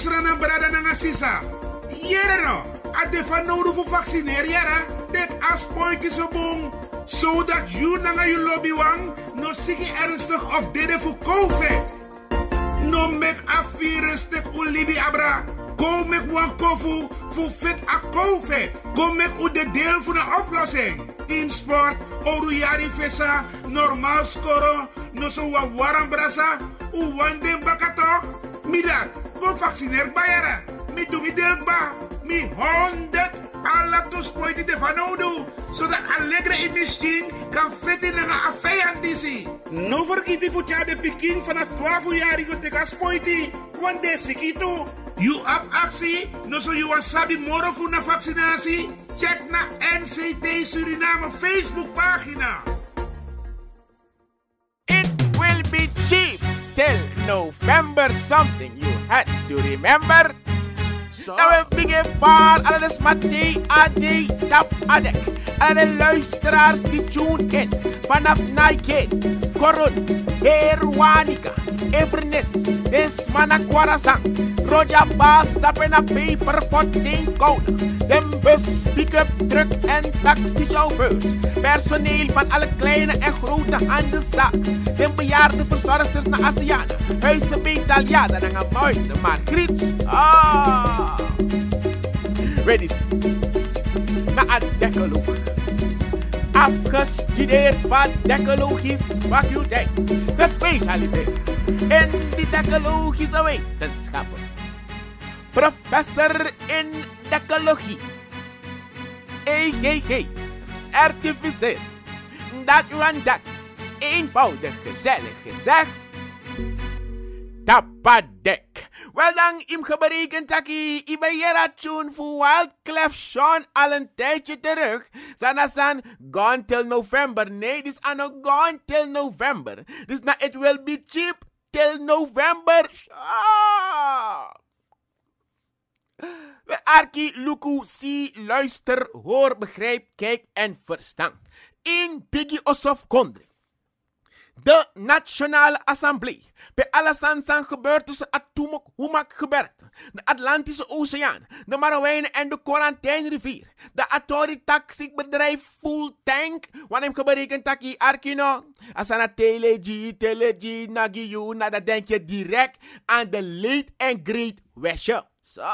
Isra na brada na nga sisa. Yere no, ade fa nodu fu vacciner yara. Tek as poiki so bong. Zodat so you na nga you lobby wang. No siki ernstig of dede fu COVID. No mek a virus tek ulibi abra. Go mek wan kofu fu fit a COVID. Go mek u de deel voor de oplossing. Team sport, oru yari fesa, normaal scoren, no so wa warm u wanden bakato, midak kon vacciner bayara. Mi dumi delkba. Mi honderd alla tospoiti de fanodu. Zodat allegra in misschien kan vetten naar afeyan disi. No vergeten voor de pikin vanaf 12 jaar ik te gaspoiti. Want deze You up actie, no so you wasabi moro voor na vaccinatie? Check naar NCT Suriname Facebook pagina. It will be cheap till November something you had to remember. So. När vi bygger bar, alla dess matti, adi, tapp, adek. Alla löjstrar, station in. Fanaf Nike, korun, herwanika, evrenes, desmana kwarasang. Roger Baas, stappen naar Paperpot, geen Den bus, pick-up, truck en taxichauffeurs. Personeel van alle kleine en grote handelszaak. zak. bejaarde verzorgsters naar Azianen. Huizen bij Italianen en gaan muizen, maar Griet. Ah! Ready? Naar een dekkeloek. Afgestudeerd wat is wat u denkt. Gespecialiseerd. Andy Dakalo is away, that's happened. Professor in Dakalohi. Hey, hey, hey, artificieel. Dat want dat. Eenvoudig, gezellig gezegd. Tapadek. Wel dan, im gebreken taki, ibeyera tune voor Wildclef Sean al een tijdje terug. Sanasan, gone till November. Nee, dit is anno gone till November. Dus na, it will be cheap. till November. Ah. Arki, Luku, zie, luister, hoor, begrijp, kijk en verstaan. In Biggie Osof Kondre. De Nationale Assemblée bij Alasansan gebeurt tussen Atumok Humak gebergte, de Atlantische Oceaan, de Marowijnen en de Quarantijnrivier. De Atori Taxi bedrijf Full Tank, wanneer geberekend taki Arkino. Asana Teleji, Teleji, Nagiyu, na dan denk je direct aan de lead and great Wesje. Zo.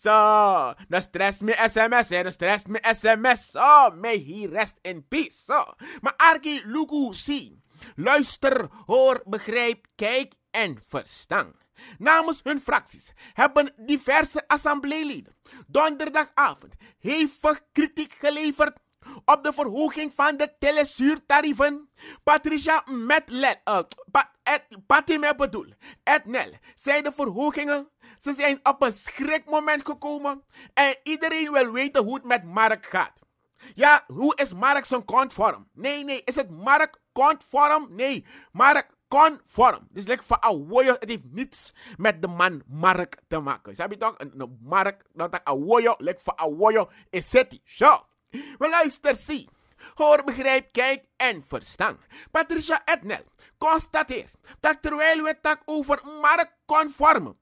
Zo, dan nou, stress me sms, no stress me sms, zo, may he rest in peace, zo. Maar Arki Lugu, zie, Luister, hoor, begrijp, kijk en verstaan. Namens hun fracties hebben diverse assembleeleden donderdagavond hevig kritiek geleverd op de verhoging van de telesuurtarieven. Patricia Metlet, uh, eh, pa, eh, met bedoel, Ednel, zijn de verhogingen. Ze zijn op een schrikmoment gekomen en iedereen wil weten hoe het met Mark gaat. Ja, hoe is Mark zijn conform? Nee, nee, is het Mark conform. Nee, Mark conform. Dus lijkt voor awoyo. Het heeft niets met de man Mark te maken. Ze je toch? Een, Mark, dat is awoyo. Lijkt voor awoyo. Is het zo? Maar luister, zie. Hoor, begrijp, kijk en verstaan. Patricia Ednel constateert dat terwijl we het over marktconforme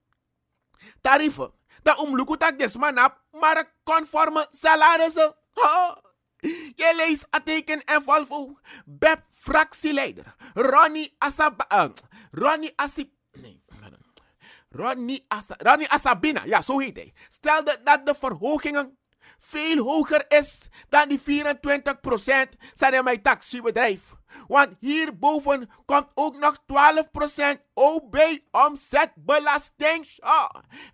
tarieven, dat omloeken tak man Mark marktconforme salarissen. Je leest a teken en valvo. Bep Fractieleider Ronnie Asab... Eh, Ronnie Asip... Ronnie, Asa, Ronnie Asabina, ja zo heet hij, stelde dat de verhogingen veel hoger is dan die 24% zijn mijn taxibedrijf. Want hierboven komt ook nog 12% OB-omzetbelasting. Oh,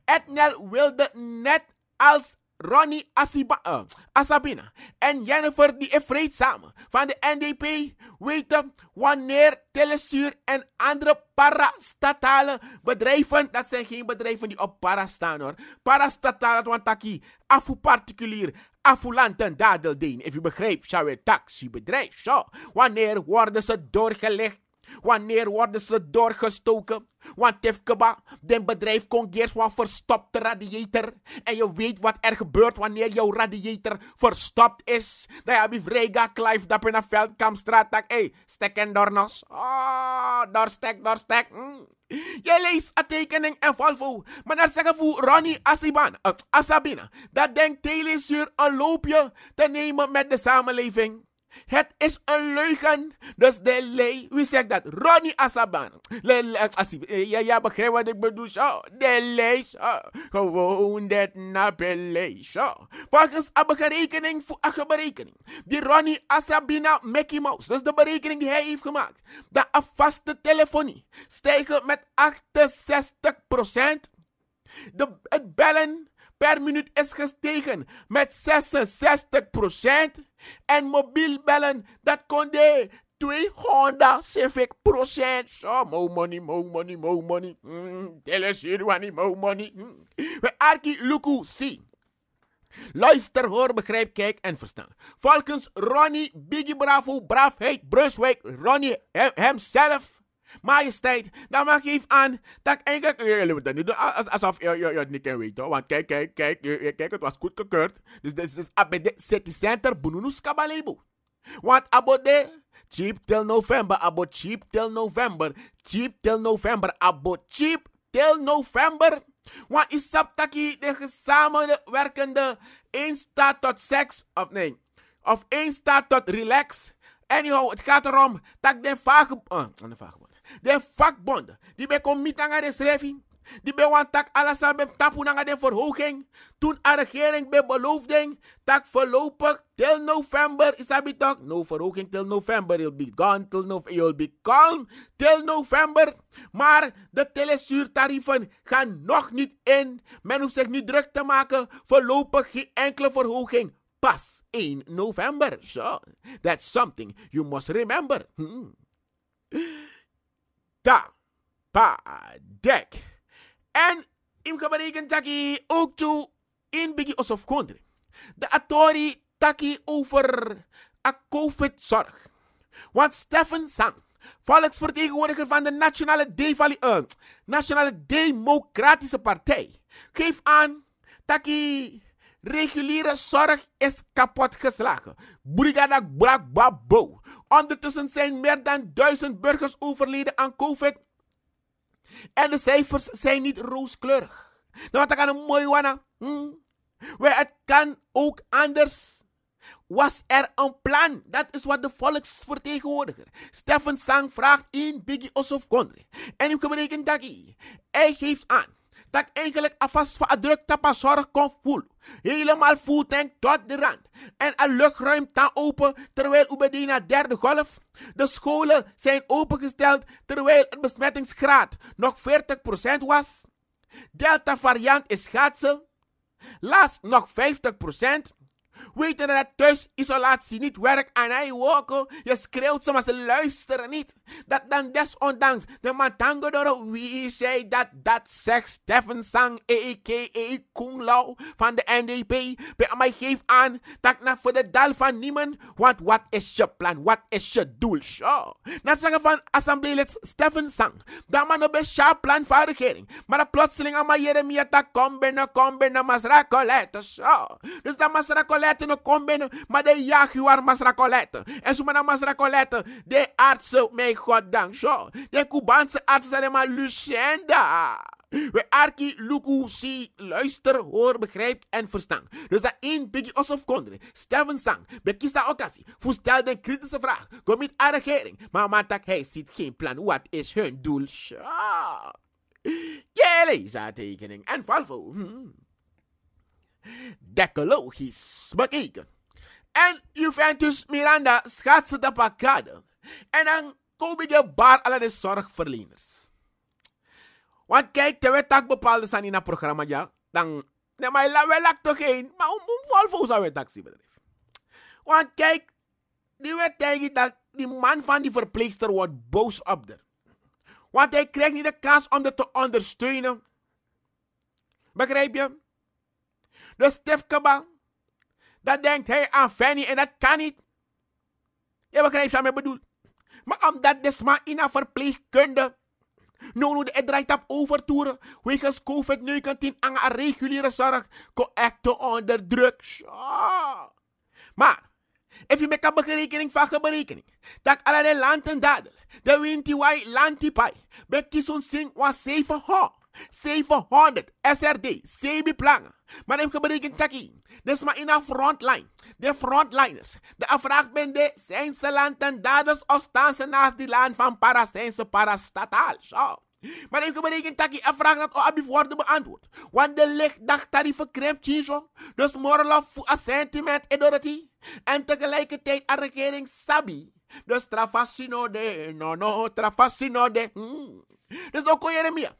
Etnel wilde net als Ronnie Asiba, eh, Asabina en Jennifer die is samen van de NDP weten wanneer TeleSUR en andere parastatale bedrijven, dat zijn geen bedrijven die op para staan hoor, parastatale wantaki, afu particulier, afu lanten dadel deen, if je zou het taxibedrijf, zo, wanneer worden ze doorgelegd Wanneer worden ze doorgestoken? Want Tifkeba, den bedrijf congeert van verstopte radiator. En je weet wat er gebeurt wanneer jouw radiator verstopt is. Dan nou heb je vrega kluif dat veldkampstraat. hey, stek en dornos. Ah, oh, doorstek, doorstek. Mm. Hm. Je leest een tekening en Volvo. Maar dan zeggen we Ronnie Asiban, uh, eh, Asabina. Dat denkt telezuur een loopje te nemen met de samenleving. Het is een leugen. Dus de lei, wie zegt dat? Ronnie Asaban. Eh, ja, ja, begrijp wat ik bedoel. De lei, zo. Gewoon dat de zo. Volgens een berekening, voor een berekening. Die Ronnie Asabina Mickey Mouse. Dus de berekening die hij heeft gemaakt. Dat een vaste telefonie stijgt met 68%. De, het bellen per minuut is gestegen met 66%. En mobiel bellen, dat kon 270 procent. Zo, mo money, mo money, mo money. Mm, Telesirwani, mo money. Mm. We arki luku si. Luister, hoor, begrijp, kijk en verstaan. Volgens Ronnie Biggie Bravo, Braafheid, Brunswijk, Ronnie hem, hemzelf Majesteit, dan mag geef aan dat eigenlijk... Jullie moeten nu doen alsof je, niet kan weten. Want kijk, kijk, kijk, kijk, het was goed gekeurd. Dus dit is abede city center bununus kabalebu. Want abode, cheap till november, abo cheap till november, cheap till november, abo cheap till november. Want is saptaki de samenwerkende 1 staat tot seks of nee, of 1 staat tot relax. Anyhow, het gaat erom dat de vage, oh, de vagebond de vakbond, die bij commit aan de schrijving, die bij want tak alles aan bij tapu aan de verhoging, toen de regering bij beloofde, tak voorlopig till november is dat no verhoging till november, you'll be gone till november, you'll be calm till november, maar de telesuurtarieven gaan nog niet in, men hoeft zich niet druk te maken, voorlopig geen enkele verhoging, pas 1 november, so that's something you must remember. Hmm. Pa Padek. En in kabaregen taki ook toe in bigi osof kondre. De atori taki over a COVID-zorg. Want Stefan Sang, volksvertegenwoordiger van de Nationale, eh, Nationale Democratische Partij, geeft aan dat reguliere zorg is kapot geslagen. Brigada babo. Ondertussen zijn meer dan duizend burgers overleden aan COVID. En de cijfers zijn niet rooskleurig. Nou, dat kan een mooi wana. Maar hmm, het kan ook anders. Was er een plan? Dat is wat de volksvertegenwoordiger Stefan Sang vraagt in Biggie Ossof En ik Hij geeft aan dat eigenlijk alvast van een druk tappa zorg kon voelen. Helemaal voeltank tot de rand. En een luchtruimte open terwijl we bij de derde golf. De scholen zijn opengesteld terwijl het besmettingsgraad nog 40% was. Delta variant is schaatsen. Laatst nog 50%. Weten dat thuisisolatie niet werkt en hij ook. Je schreeuwt ze, maar ze luisteren niet. Dat dan desondanks de matango door wie zei dat dat zegt Stefan Sang, a.k.a. Kung Lao van de NDP. Bij mij geef aan dat na voor de dal van niemand. Want wat is je plan? Wat is je doel? Sure. Na zeggen van assembleelid Stefan Sang. Dat man op een plan van de regering. Maar dat plotseling aan Jeremia dat kom binnen, kom binnen, Masra Colette. Sure. Dus dat Masra Colette colette no kom binnen, nou? maar de jaguar masra colette. En zo maar nou masra de arts mijn god dank, zo. De Cubaanse artsen zijn maar Lucienda. We arki luku si luister, hoor, begrijpt en verstaan. Dus dat één biggie of kondre. Steven sang. de occasie. stel de kritische vraag. Kom met aan regering. Maar Matak, hij ziet geen plan. Wat is hun doel? Ja. Jelly, tekening. En valvo. Hmm. Decologisch bekeken. En Juventus Miranda schatsen de pakkade. En dan kom je bar alle de zorgverleners. Want kijk, de wet bepaalde zijn in het programma, ja. Dan, nee, maar we lak toch geen, maar om, vol Volvo zou het taxibedrijf. Want kijk, die wet tegen dat die man van die verpleegster wordt boos op Want hij krijgt niet de kans om haar te ondersteunen. Begrijp je? De Stefke Dat denkt hij aan Fanny en dat kan niet. Je begrijpt wat ik bedoel. Maar omdat desma in een verpleegkunde nou, nu de draait op overtoeren. Wegens COVID-19 aan een reguliere zorg. Correcte onder druk. Maar, even met een berekening van berekening. Dat alle landen dadel. De wind die wij land die Met die zo'n zing was 7 hoog. 700 SRD, CB plan. Maar ik heb gebreken takkie. Dus maar in de frontline. De frontliners. De afvraag ben de, zijn ze landendaders of staan ze naast die land van para, parastataal? Zo. Maar even berekend dat je vraag dat Oabi worden beantwoord. Want de lichtdagtarieven krimpt Chinjo. Dus morgen voor a sentiment in eh, En tegelijkertijd een regering Sabi. Dus trafasino de, no no, trafasino de. Hmm. Dus ook Jeremia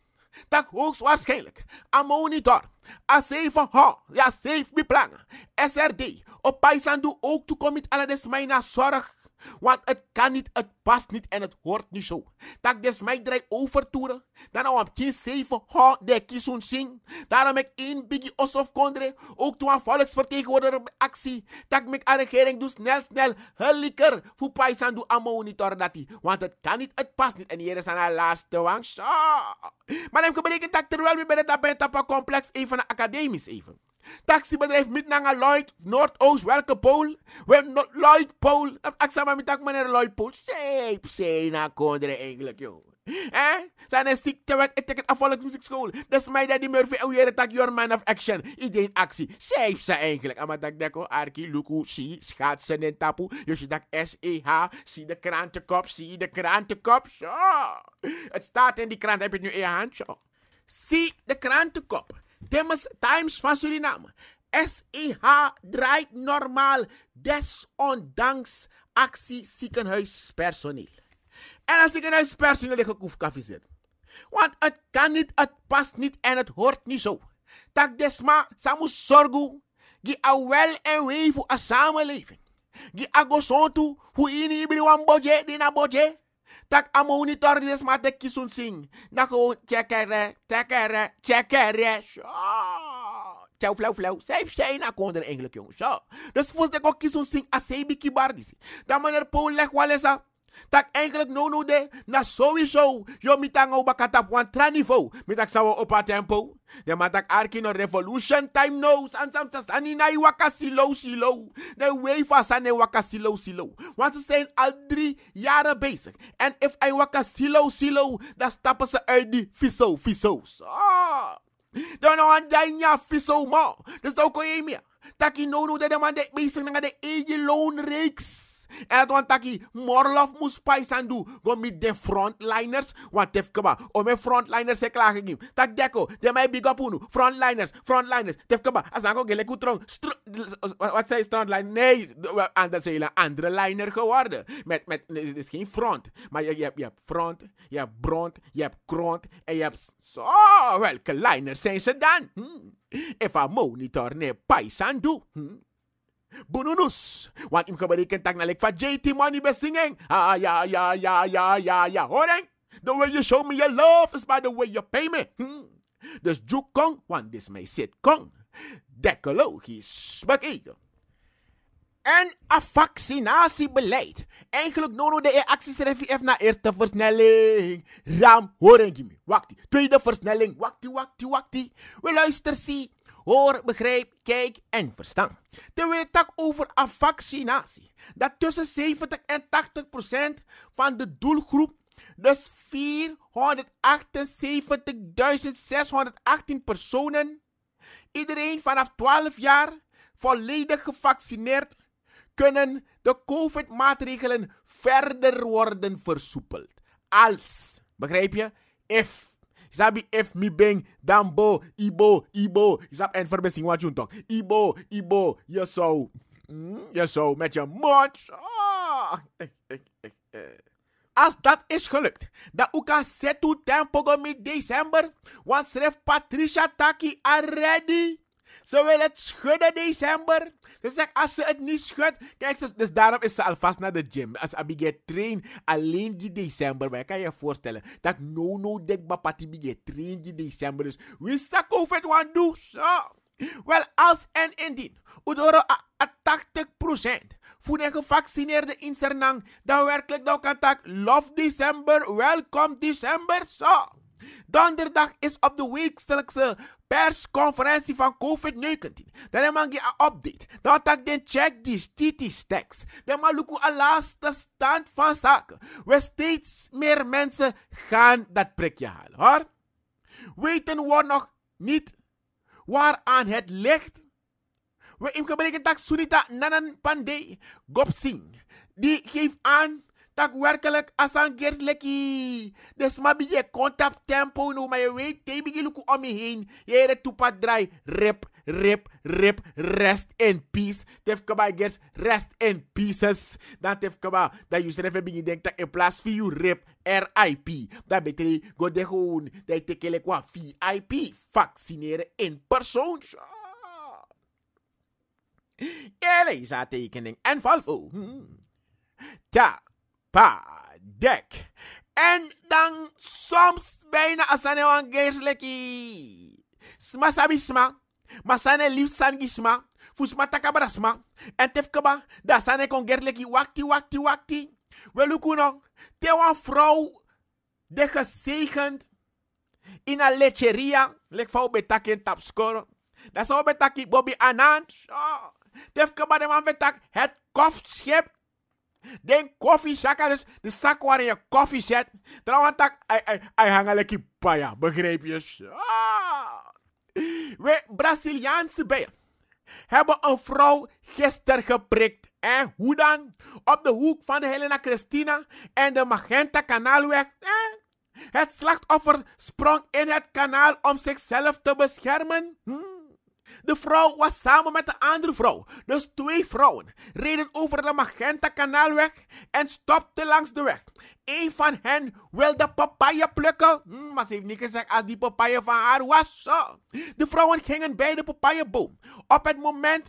dat hoogstwaarschijnlijk Amonitor, A7 ha. ja 7 plan. SRD, op Paisandu ook toekomt des de zorg want het kan niet, het past niet en het hoort niet zo. ik des mij draai overtoeren. Dan om kind 7 ha, de kisun sing. Daarom ik één biggie of kondre. Ook toen een volksvertegenwoordiger actie. ik aan de regering doe snel snel. Huliker Voor paisan doe aan monitor dat die. Want het kan niet, het past niet. En hier is aan de laatste wang. Maar hem berekent dat terwijl we bij de tapijtapa complex even naar academisch even. Taxibedrijf Midnanga Lloyd, Noordoost, welke pool? We Lloyd Pool. Ik zeg maar met meneer Lloyd Pool. Zeep, zee, na nou, kondre eigenlijk, joh. Eh? Zijn een ziekte wat ik het afvallig muziekschool. Dat is mij oh, dat die Murphy en weer tak your man of action. Iedereen actie. Zeep ze eigenlijk. Ama dat deko, oh, arki, luku, si, schaatsen en tapu. Dus tak S-E-H. Zie de krantenkop, zie de krantenkop. Zo. Het staat in die krant. Heb je het nu in je hand? Zo. Zie de krantenkop. Times van Suriname. SEH draait normaal, desondanks actie ziekenhuispersoneel. En als ziekenhuispersoneel ligt gekoefkafiseerd. Want het kan niet, het past niet en het hoort niet zo. Tak desma, samus zorgu, gi a en wee voor een samenleving. Gi a go so tu, in ibri wan boje, dina boje. Tak a monitor des ma de kisun sing. Na gewoon checkere, checkere, checkere. Zo. Tchau, flau flauw. Zij zijn na konder eigenlijk, jong. Zo. Dus volgens de kok kisun sing a sebi bar disi. Dan meneer Paul leg wel eens Tak eigenlijk no no de, na sowieso, yo mitang kata bakatap wan tranivo, mitak sawo opa tempo, de matak arki no revolution time knows, ansam sa sani na waka silo silo, de way fa sane waka silo silo, want to say al drie jaren basic. And if I waka silo silo, dan tapas a erdi die viso ah, dan nou an danya viso ma, dus dan kon je taki no no de de man de bezig na de eigen loonreeks, edon taki spice and do go meet the frontliners want tef kaba o me frontliners se klage gim tak deko de mai big up unu frontliners frontliners tef kaba asango gele kutron wat zei frontliner? nee en is een andere liner geworden met met het is geen front maar je, je, hebt, je hebt front je hebt bront je hebt kront en je hebt zo welke liners zijn ze dan hm? if I monitor ne paisandu hm? Bununus. Want im gebruiken tak na fa JT money be singing. Ah ja ja ja ja ja ja. Horen? The way you show me your love is by the way you pay me. Hmm. Dus juk kong, want this may sit kong. Decologisch bekeken. En afvaccinatiebeleid. vaccinatiebeleid. Eigenlijk nono de e acties even naar eerste versnelling. Ram, horen gimme. Wakti. Tweede versnelling. Wakti, wakti, wakti. We luister zie hoor, begrijp, kijk en verstaan. Te ook over een vaccinatie. Dat tussen 70 en 80 procent van de doelgroep, dus 478.618 personen, iedereen vanaf 12 jaar volledig gevaccineerd, kunnen de COVID-maatregelen verder worden versoepeld. Als, begrijp je? If Sabe if mi dan dambo ibo ibo. Sabe en een verbetering wat ook? Ibo ibo. Je zo. Je zo met je mond. Ah. Eh, eh, eh, Als dat is gelukt, dan uka setu tempo december. Want ref Patricia Taki already. Ze wil het schudden december. Ze zegt als ze het niet schudt. Kijk, dus daarom is ze alvast naar de gym. Als Abigail train alleen die december. Maar je kan je voorstellen dat no no dek bapati Abige train die december is. Dus wie zak covid het one Wel als en indien. Udoro a, a 80% voor de gevaccineerde in Sernang. Dan werkelijk dan nou kan tak. Love December. Welkom December. Zo. Donderdag is op de wekelijkse persconferentie van COVID-19. Dan heb we een update. Dan tak den check die statistics. Dan maak ik een laatste stand van zaken. We steeds meer mensen gaan dat prikje halen, hoor. Weten we nog niet waaraan het ligt? We in gebreken tak sunita nanan pandey gopsing. Die geeft aan tak werkelijk asan geert leki. Dus ma bij je contact tempo no, maar je weet te bigi luku om je heen. Je ere toepat draai, rip, rip, rip, rest in peace. Tef kaba geert, rest in pieces. Dan tef kaba, dat je schrijft begin denkt dat in plaats van you rip, RIP. Dat betekent go de gewoon, dat je tekele kwa VIP, vaccineren in persoon. Jelle is haar tekening en Valvo. Hmm. Ta padek. En dan soms bijna asane een geersleki. Sma sabisma. Masane lipsangisma. Fusma takabrasma. En tefkaba. Da sane kon wakti wakti wakti. Welukuno. Te wan vrouw. De gezegend. In a lecheria. Lek vrouw betaken tapscore. Dat zou betaki Bobby Anand. Tefkaba de man betak. Het koftschip Den koffie zakken, dus de zak waarin je koffie zet. Trouwens, hij hangt lekker paya. Begrijp je? Ah. We Braziliaanse bijen hebben een vrouw gisteren geprikt. En hoe dan? Op de hoek van de Helena Christina en de Magenta Kanaalweg. Eh, het slachtoffer sprong in het kanaal om zichzelf te beschermen. Hm. De vrouw was samen met de andere vrouw, dus twee vrouwen, reden over de Magenta-kanaalweg en stopten langs de weg. Een van hen wilde papaya plukken, hm, maar ze heeft niet gezegd als die papaya van haar was. De vrouwen gingen bij de papayaboom. Op het moment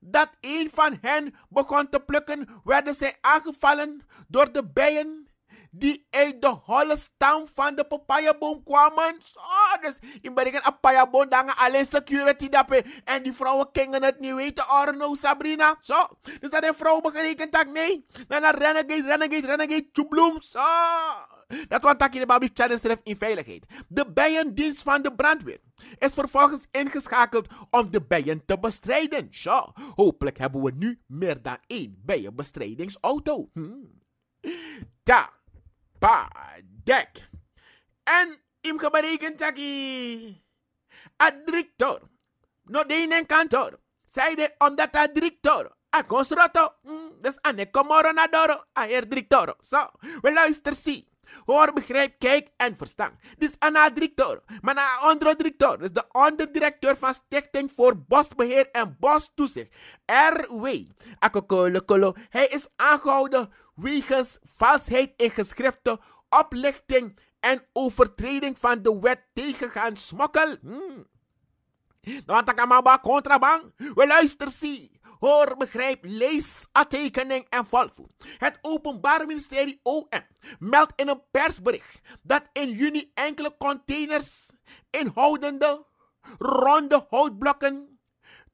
dat een van hen begon te plukken, werden zij aangevallen door de bijen die uit de holle stam van de papayaboom kwamen. Oh, dus in berichten een papayaboom alleen security dappen. En die vrouwen kingen het niet weten, Arno, Sabrina. Zo, dus dat een vrouw begrepen, dat nee. Dan een renegade, renegade, renegade, tjoebloem. Zo. Dat want dat in de babi challenge in veiligheid. De bijendienst van de brandweer is vervolgens ingeschakeld om de bijen te bestrijden. Zo, hopelijk hebben we nu meer dan één bijenbestrijdingsauto. Hm. Ja. Padek. En im gebreken taki. Adrictor. No denen kantor. Zijde omdat adrictor. A constructor. Mm, dus aneko adoro A herdrictor. Zo, so, we luister zie. Hoor, begrijp, kijk en verstaan. Dus Anna Director, maar na onderdirecteur, is de onderdirecteur van Stichting voor Bosbeheer en Bostoezicht, RW Akokolo Hij is aangehouden wegens valsheid in geschriften, oplichting en overtreding van de wet tegengaan smokkel. Hmm. Nou, wat contrabang, we luister zie. Hoor, begrijp, lees, tekening en volvoer. Het Openbaar Ministerie OM meldt in een persbericht dat in juni enkele containers inhoudende ronde houtblokken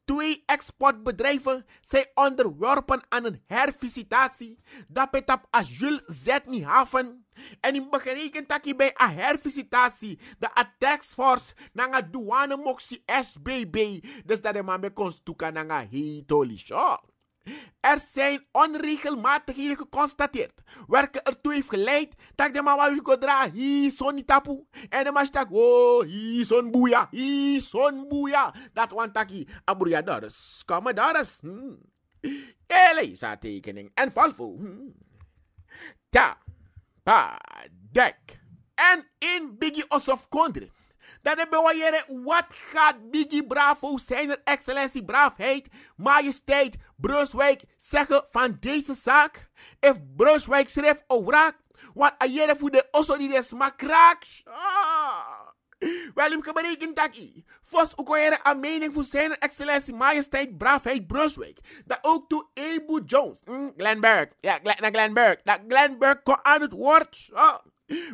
Twee exportbedrijven zijn onderworpen aan een hervisitatie. Dat betekent als Jules zet niet haven. En in berekent dat bij een hervisitatie de attacksforce naar de douane moxie SBB. Dus dat je maar met konstuka naar een holy shock. Er zijn onregelmatigheden geconstateerd, welke ertoe heeft geleid dat de mama heeft gedraaid, hi tapu, en de mastak, oh, hi son boeia, hi son boeia, dat want taki, abruya Kom kama dares, hmm. Elisa tekening en valvo, hmm. Ta, pa, dek, en in biggie of kondre. Dan hebben we hier, wat gaat Biggie Bravo, zijn excellentie, braafheid, majesteit, Brunswijk zeggen van deze zaak? If Brunswijk schrijft oh, raak? want ayere eh, voor de osso die des makraak. Ah. Wel, hem berekent dat ik, vast ook weer een mening voor zijn excellentie, majesteit, braafheid, Brunswijk. Dat ook toe Ebu Jones, mm, Glenberg, ja, Glenn, Glenberg, dat Glenberg kon aan het woord. Ah.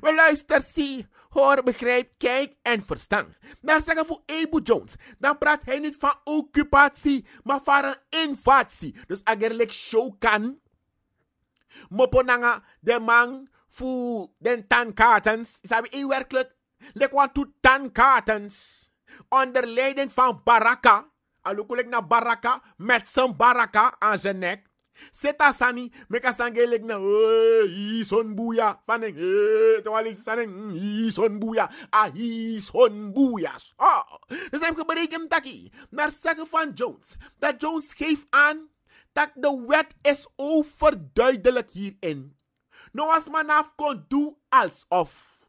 Wel, luister, zie hoor, begrijp, kijk en verstaan. Maar zeggen voor Ebu Jones, dan praat hij niet van occupatie, maar van een invasie. Dus eigenlijk show kan. Moponanga, de man voor den tankartens, is hij werkelijk, lek want to Onder leiding van Baraka, al na naar Baraka, met zijn Baraka aan zijn nek. Seta sani, meka sange lek nan, eee, eh, ison bouya, fanen, eee, eh, te wali sanen, mm, son bouya, a ah, ison bouya. Oh, ah, das habe ich überlegen, Taki, nach Sache von Jones. Dat Jones geeft aan dat de wet is overduidelijk hierin. Nou als man af kon doen of.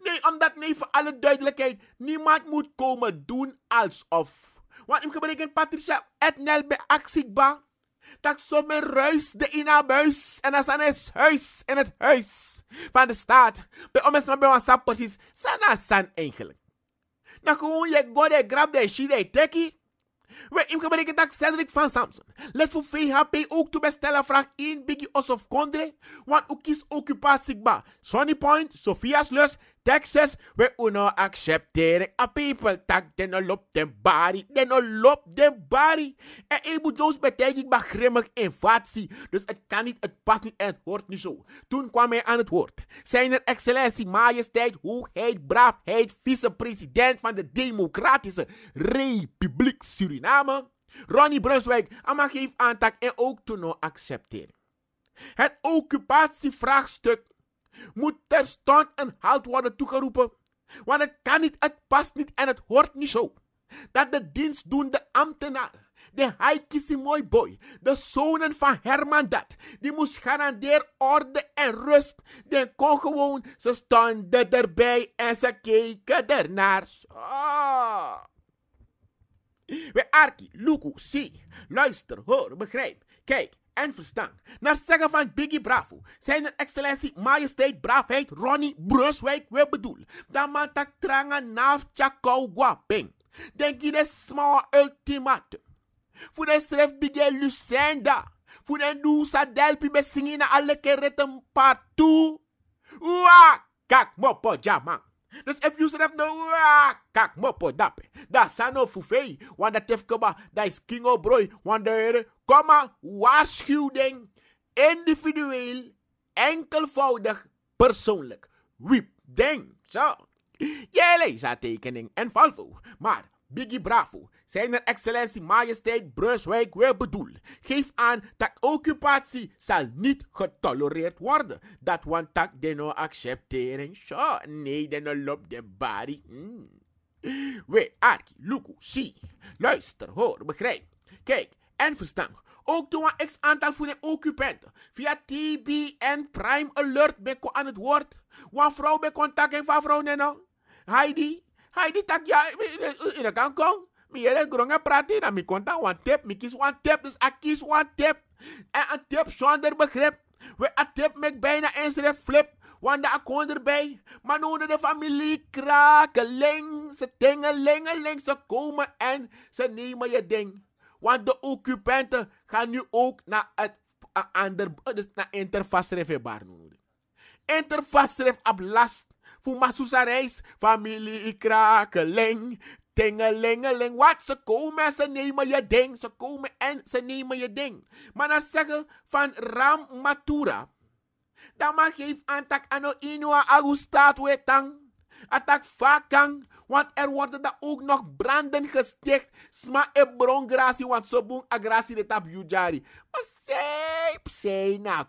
Nee, omdat nee, voor alle duidelijkheid, niemand moet komen doen alsof. Want ik betekent Patricia, etnel bij Axikba dat zomer ruisde in haar buis en als aan het huis in het huis van de staat. Bij ons maar bij ons precies, sana san engelen Na gewoon je gode grab de shide teki. We im gebreken dat Cedric van Samson. Let voor VHP ook te bestellen vraag in biggie os of kondre. Want ook kies occupatie ba. Sunny Point, Sophia's leus Texas, we uno accepteren a people tak den no lop den bari, den no lop den bari. En Ebu Jones betekent grimmig invasie, dus het kan niet, het past niet en het hoort niet zo. Toen kwam hij aan het woord. Zijn er excellentie, majesteit, hoogheid, braafheid, president van de Democratische Republiek Suriname. Ronnie Brunswijk, ama geef aantak en ook toen no accepteren. Het occupatievraagstuk moet terstond een halt worden toegeroepen. Want het kan niet, het past niet en het hoort niet zo. Dat de dienstdoende ambtenaar, de mooi boy, de zonen van Herman dat, die moest garanderen orde en rust. Die kon gewoon, ze stonden erbij en ze keken ernaar. Oh. We Arki, Luku, zie, luister, hoor, begrijp, kijk, and verstand. Naar zeggen van Biggie Bravo, zijn excellentie, majesteit, braafheid, Ronnie Brunswijk, we bedoelen. Dan man tak tranga naaf tjako wapeng. Denk je de small ultimatum. Voor de stref Biggie Lucinda. Voor de delpi besingina alle kerretten partout. kak mo po jamang. Dus if you snap no kak mopo dape. Da sano fufei. Want dat heeft keba. Dat is king of broi. Want de koma waarschuwing. Individueel. Enkelvoudig. Persoonlijk. Wiep. Ding. Zo. Jij leest haar tekening en valvo. Maar Biggie Bravo, zijn er excellentie majesteit Brunswijk weer bedoel. Geef aan dat occupatie zal niet getolereerd worden. Dat want tak de no accepteren. Zo, nee, de no loopt de body. Mm. We, Arki, Luku, zie. Luister, hoor, begrijp. Kijk en verstaan. Ook toen een x-aantal van de occupanten via TBN Prime Alert ben aan het woord. Want vrouw bij contact heeft van vrouw Neno. Heidi, Hai dit tak ya in de kong. Mi ere gronga prati na mi eh, eh, konta one tip, mi kies one tip, eh, dus ik kies one tip. En een tip zonder begrip. We a tip met bijna eens flip. Want daar kon erbij. Maar nu de familie krakeling. Ze tingelingeling. Ze komen en ze nemen je ding. Want de occupanten gaan nu ook naar het ander. Dus naar interface referbaar Interface op last. Voor Massoesarijs, familie krakeling. leng, Tingelingeling, wat ze komen en ze nemen je ding. Ze komen en ze nemen je ding. Maar dan zeggen van Ram Matura. Dan mag aan aantak ano inua agustaat wetang. Atak vakang. Want er worden dan ook nog branden gesticht. Sma e gratie, want zo boem agratie de tap jujari zeep zijn na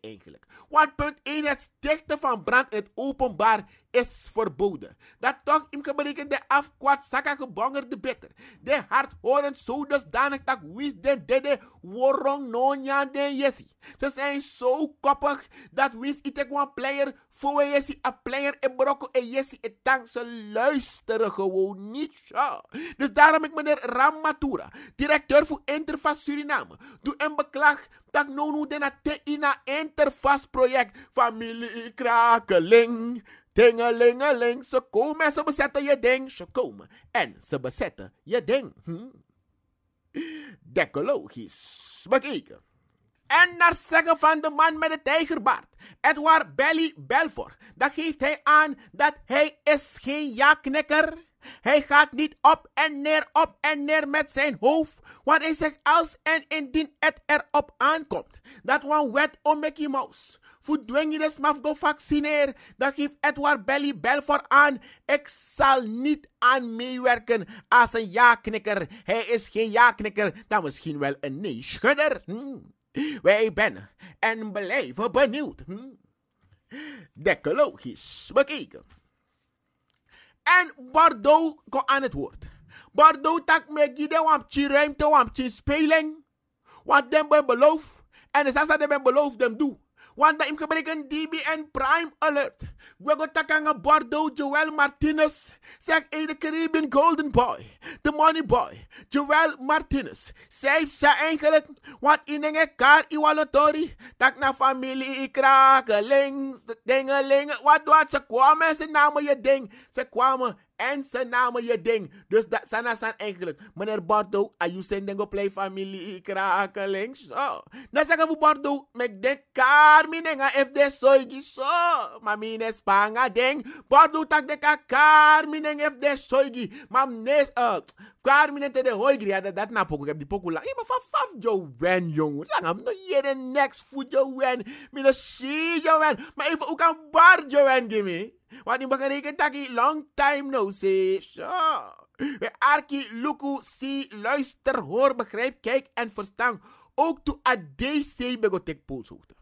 eigenlijk. Want punt 1, het stichten van brand in het openbaar is verboden. Dat toch in gebreken de afkwad zakken gebonger de bitter. De hart horen zo dusdanig dat wist den dede worong nonja den jesi. Ze zijn zo koppig dat wist itek player voor jesi a player in brokko en jesi en tank Ze luisteren gewoon niet zo. Dus daarom ik meneer Ramatura, directeur voor Interface Suriname, doe een beklag dag nou nu dena in ina interfast project familie krakeling. Tingelingeling, ze komen en ze bezetten je ding. Ze komen en ze bezetten je ding. Hm? Decologisch bekeken. En naar zeggen van de man met de tijgerbaard, Edward Belly Belfort, dat geeft hij aan dat hij is geen jaknikker hij gaat niet op en neer, op en neer met zijn hoofd. Want hij zegt als en indien het erop aankomt. Dat one wet om Mickey Mouse. Voor dwing je go vaccineren. Dat geeft Edward Belly bel voor aan. Ik zal niet aan meewerken als een ja-knikker. Hij is geen ja-knikker, dan misschien wel een nee-schudder. Hm. Wij ben en blijven benieuwd. Hm. Decologisch bekeken. En Bordeaux ko aan het woord. Bordeaux tak me gide wam chi ruimte wam chi spelen. wat dem ben beloof. En de sasa dem ben beloof dem doe. Wanda im gebrekken DBN Prime Alert. We Wego takanga Bordeaux Joel Martinez. Zeg in de Caribbean Golden Boy. The Money Boy. Joel Martinez. Zij zei eigenlijk. Want in een kar iwalotori. Tak na familie kraken links. Dingeling. Wat doet ze kwamen. Ze namen je ding. Ze kwamen. En ze namen je ding. Dus dat sana san eigenlijk. Meneer Bardo, sending a play family krakeling. Zo. Dan nou zeggen we Bardo, met de karminenga if de soigi zo. Mamine spanga ding. Bardo tak de ka af if de soigi. Mam nes, uh, eh, te de hoigri. Ja, dat na poko. Ik heb die poko lang. Ik ben van jo wen, jongen. Zeg hem, nou, no je de next food jo wen. Mino si jo wen. Maar even, hoe kan Bardo jo wen gimme? Wat die begreken taki long time no see. Zo. We arki luku si luister hoor begrijp kijk en verstaan ook toe to ADC begotek poolshoogte.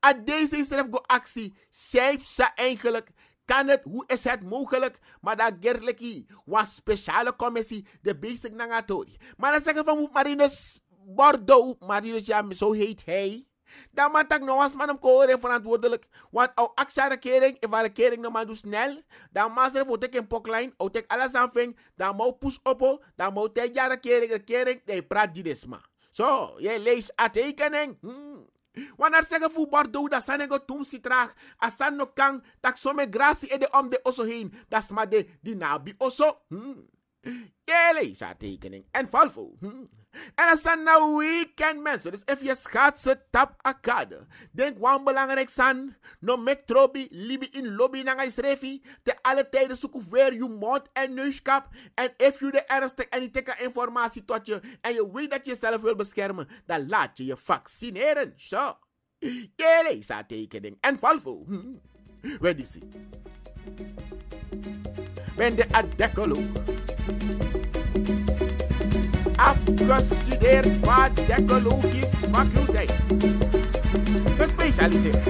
ADC stref go actie. Zij ze eigenlijk kan het, hoe is het mogelijk? Maar dat gerleki was speciale commissie, de basic nagatori. Maar dan zeggen van Marinus Bordeaux, Marinus ja, zo heet hij. Dan man tak no was man om koren verantwoordelijk. Want au aksa rekering, if a rekering no man do snel, dan maas er voor tek een poklijn, au tek alles aanving, dan mou push opo, dan mou tek ja rekering, rekering. die praat die desma. Zo, je leest a tekening. Hmm. Want er zeggen voor Bordeaux dat zijn ego tum si traag, als zijn no kan, tak somme gratie ede om de osso heen, dat sma de dinabi osso. Hmm. Elisha tekening en Valvo. Hm. En dat staan nou weekend mensen. Dus if je schaatsen tap akade. Denk wat belangrijk zijn. No met trobi, libi in lobby na is refi. Te alle tijden zoek weer je mond en neuskap. En if je de ernstig en je informatie tot je. En je weet dat je jezelf wil beschermen. Dan laat je je vaccineren. Zo. Elisha tekening en Valvo. Hmm. Weet je Ben de adekoloog. afgestudeerd vaartechnologisch faculteit. Gespecialiseerd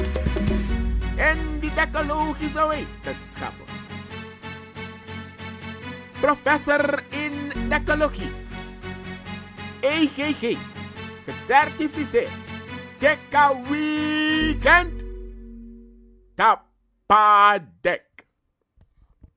in de technologische wetenschappen. Professor in technologie. EGG. Gecertificeerd. Deka Weekend. Tapadek.